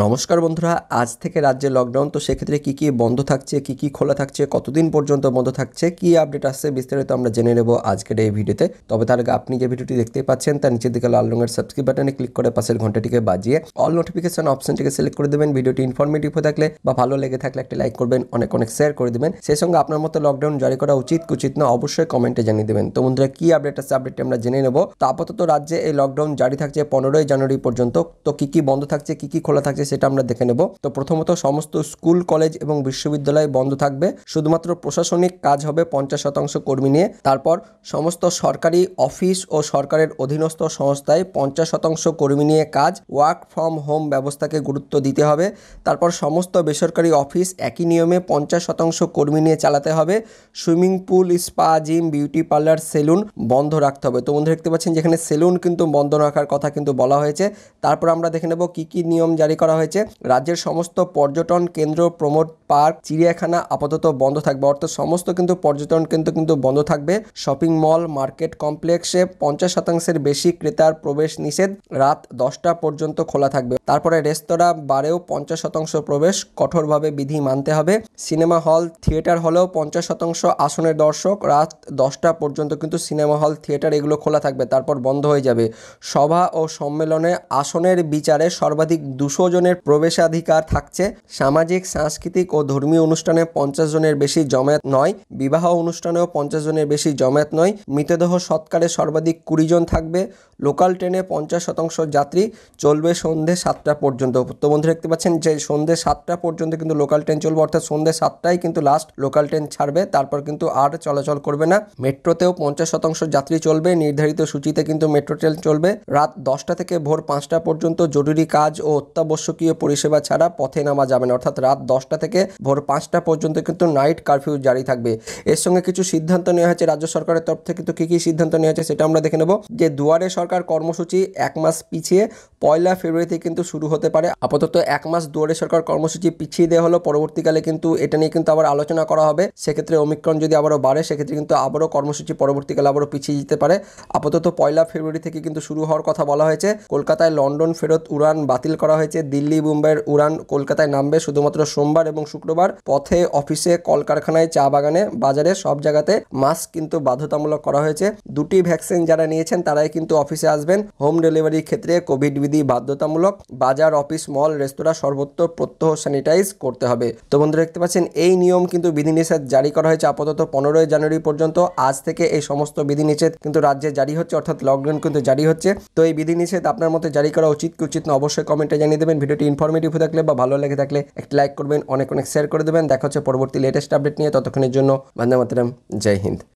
নমস্কার বন্ধুরা আজ থেকে রাজ্যে লকডাউন তো সেক্ষেত্রে কী কী বন্ধ থাকছে কী কী খোলা থাকছে কতদিন পর্যন্ত বন্ধ থাকছে কি আপডেট আসছে বিস্তারিত আমরা জেনে নেব আজকের এই ভিডিওতে তবে তার আগে আপনি যে ভিডিওটি দেখতে পাচ্ছেন তার নিচের দিকে লাল রঙের সাবস্ক্রাইব বাটনে ক্লিক করে পাশের ঘন্টাটিকে বাজিয়ে অল নোটিফিকেশন অপশনটিকে সিলেক্ট করে দেবেন ভিডিওটি ইনফরমেটিভ হয়ে থাকলে বা ভালো লেগে থাকলে একটি লাইক করবেন অনেক অনেক শেয়ার করে দেবেন সেই সঙ্গে আপনার মতো লকডাউন জারি করা উচিত উচিত না অবশ্যই কমেন্টে জানিয়ে দেবেন তো বন্ধুরা কী আপডেট আসছে আপডেটটি আমরা জেনে নেব তো আপাতত রাজ্যে এই লকডাউন জারি থাকছে পনেরোই জানুয়ারি পর্যন্ত তো কী কী বন্ধ থাকছে কী কী খোলা থাকছে থাকে সেটা আমরা দেখে নেব তো প্রথমত সমস্ত স্কুল কলেজ এবং বিশ্ববিদ্যালয় বন্ধ থাকবে শুধুমাত্র প্রশাসনিক কাজ হবে পঞ্চাশ শতাংশ কর্মী নিয়ে তারপর সমস্ত সরকারি অফিস ও সরকারের অধীনস্থ সংস্থায় পঞ্চাশ শতাংশ কর্মী নিয়ে কাজ ওয়ার্ক ফ্রম হোম ব্যবস্থাকে গুরুত্ব দিতে হবে তারপর সমস্ত বেসরকারি অফিস একই নিয়মে পঞ্চাশ শতাংশ কর্মী নিয়ে চালাতে হবে swimming pool spa gym beauty parlour salon বন্ধ রাখতে হবে তো বন্ধুরা দেখতে পাচ্ছেন যেখানে সেলুন কিন্তু বন্ধ রাখার কথা কিন্তু বলা হয়েছে তারপর আমরা দেখে নেব কী কী নিয়ম জারি করা করা হয়েছে রাজ্যের সমস্ত পর্যটন কেন্দ্র প্রমোট পার্ক চিড়িয়াখানা আপাতত বন্ধ থাকবে অর্থাৎ সমস্ত কিন্তু পর্যটন কেন্দ্র কিন্তু বন্ধ থাকবে শপিং মল মার্কেট কমপ্লেক্সে পঞ্চাশ শতাংশের বেশি ক্রেতার প্রবেশ নিষেধ রাত দশটা পর্যন্ত খোলা থাকবে তারপরে রেস্তোরাঁ বারেও পঞ্চাশ শতাংশ প্রবেশ কঠোরভাবে বিধি মানতে হবে সিনেমা হল থিয়েটার হলেও পঞ্চাশ শতাংশ আসনের দর্শক রাত দশটা পর্যন্ত কিন্তু সিনেমা হল থিয়েটার এগুলো খোলা থাকবে তারপর বন্ধ হয়ে যাবে সভা ও সম্মেলনে আসনের বিচারে সর্বাধিক দুশো জন জনের প্রবেশাধিকার থাকছে সামাজিক সাংস্কৃতিক ও ধর্মীয় অনুষ্ঠানে পঞ্চাশ জনের বেশি জমায়েত নয় বিবাহ অনুষ্ঠানেও পঞ্চাশ জনের বেশি জমায়েত নয় মৃতদেহ সৎকারে সর্বাধিক কুড়ি জন থাকবে লোকাল ট্রেনে পঞ্চাশ শতাংশ যাত্রী চলবে সন্ধ্যে সাতটা পর্যন্ত তো বন্ধু দেখতে পাচ্ছেন যে সন্ধ্যে সাতটা পর্যন্ত কিন্তু লোকাল ট্রেন চলবে অর্থাৎ সন্ধ্যে সাতটায় কিন্তু লাস্ট লোকাল ট্রেন ছাড়বে তারপর কিন্তু আর চলাচল করবে না মেট্রোতেও পঞ্চাশ শতাংশ যাত্রী চলবে নির্ধারিত সূচিতে কিন্তু মেট্রো ট্রেন চলবে রাত দশটা থেকে ভোর পাঁচটা পর্যন্ত জরুরি কাজ ও অত্যাবশ্যক শাসকীয় পরিষেবা ছাড়া পথে নামা যাবে না অর্থাৎ রাত দশটা থেকে ভোর পাঁচটা পর্যন্ত কিন্তু নাইট কারফিউ জারি থাকবে এর সঙ্গে কিছু সিদ্ধান্ত নেওয়া হয়েছে রাজ্য সরকারের তরফ থেকে কিন্তু কী কী সিদ্ধান্ত নেওয়া হয়েছে সেটা আমরা দেখে নেব যে দুয়ারে সরকার কর্মসূচি এক মাস পিছিয়ে পয়লা ফেব্রুয়ারিতে কিন্তু শুরু হতে পারে আপাতত এক মাস দুয়ারে সরকার কর্মসূচি পিছিয়ে দেওয়া হলো পরবর্তীকালে কিন্তু এটা নিয়ে কিন্তু আবার আলোচনা করা হবে সেক্ষেত্রে অমিক্রণ যদি আবারও বাড়ে সেক্ষেত্রে কিন্তু আবারও কর্মসূচি পরবর্তীকালে আবারও পিছিয়ে যেতে পারে আপাতত পয়লা ফেব্রুয়ারি থেকে কিন্তু শুরু হওয়ার কথা বলা হয়েছে কলকাতায় লন্ডন ফেরত উড়ান বাতিল করা হয়েছে দিল্লি মুম্বাইয়ের উড়ান কলকাতায় নামবে শুধুমাত্র সোমবার এবং শুক্রবার পথে অফিসে কলকারখানায় চা বাগানে বাজারে সব জায়গাতে মাস্ক কিন্তু বাধ্যতামূলক করা হয়েছে দুটি ভ্যাকসিন যারা নিয়েছেন তারাই কিন্তু অফিসে আসবেন হোম ডেলিভারির ক্ষেত্রে কোভিড বিধি বাধ্যতামূলক বাজার অফিস মল রেস্তোরাঁ সর্বত্র প্রত্যহ স্যানিটাইজ করতে হবে তো বন্ধুরা দেখতে পাচ্ছেন এই নিয়ম কিন্তু বিধিনিষেধ জারি করা হয়েছে আপাতত পনেরোই জানুয়ারি পর্যন্ত আজ থেকে এই সমস্ত বিধিনিষেধ কিন্তু রাজ্যে জারি হচ্ছে অর্থাৎ লকডাউন কিন্তু জারি হচ্ছে তো এই বিধিনিষেধ আপনার মতে জারি করা উচিত কি উচিত না অবশ্যই কমেন্টে জানিয়ে দেবেন ভিডিও ভিডিওটি ইনফরমেটিভ থাকলে বা ভালো লেগে থাকলে একটি লাইক করবেন অনেক অনেক শেয়ার করে দেবেন দেখা হচ্ছে পরবর্তী লেটেস্ট আপডেট নিয়ে ততক্ষণের জন্য বন্দে মাতরম জয় হিন্দ